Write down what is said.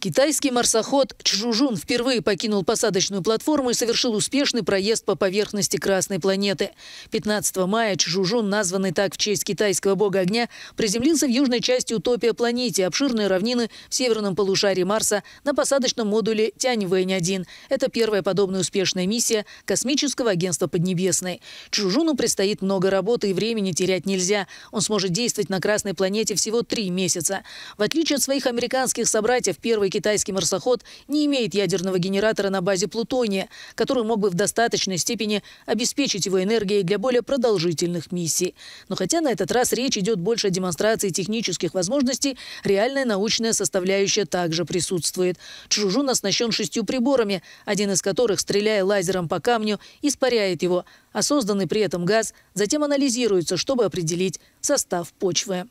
Китайский марсоход «Чжужун» впервые покинул посадочную платформу и совершил успешный проезд по поверхности Красной планеты. 15 мая «Чжужун», названный так в честь китайского бога огня, приземлился в южной части «Утопия планете» обширные равнины в северном полушарии Марса на посадочном модуле «Тяньвэнь-1». Это первая подобная успешная миссия Космического агентства Поднебесной. «Чжужуну» предстоит много работы и времени терять нельзя. Он сможет действовать на Красной планете всего три месяца. В отличие от своих американских собратьев, первый Первый китайский марсоход не имеет ядерного генератора на базе плутония, который мог бы в достаточной степени обеспечить его энергией для более продолжительных миссий. Но хотя на этот раз речь идет больше о демонстрации технических возможностей, реальная научная составляющая также присутствует. Чжужун оснащен шестью приборами, один из которых, стреляя лазером по камню, испаряет его, а созданный при этом газ затем анализируется, чтобы определить состав почвы.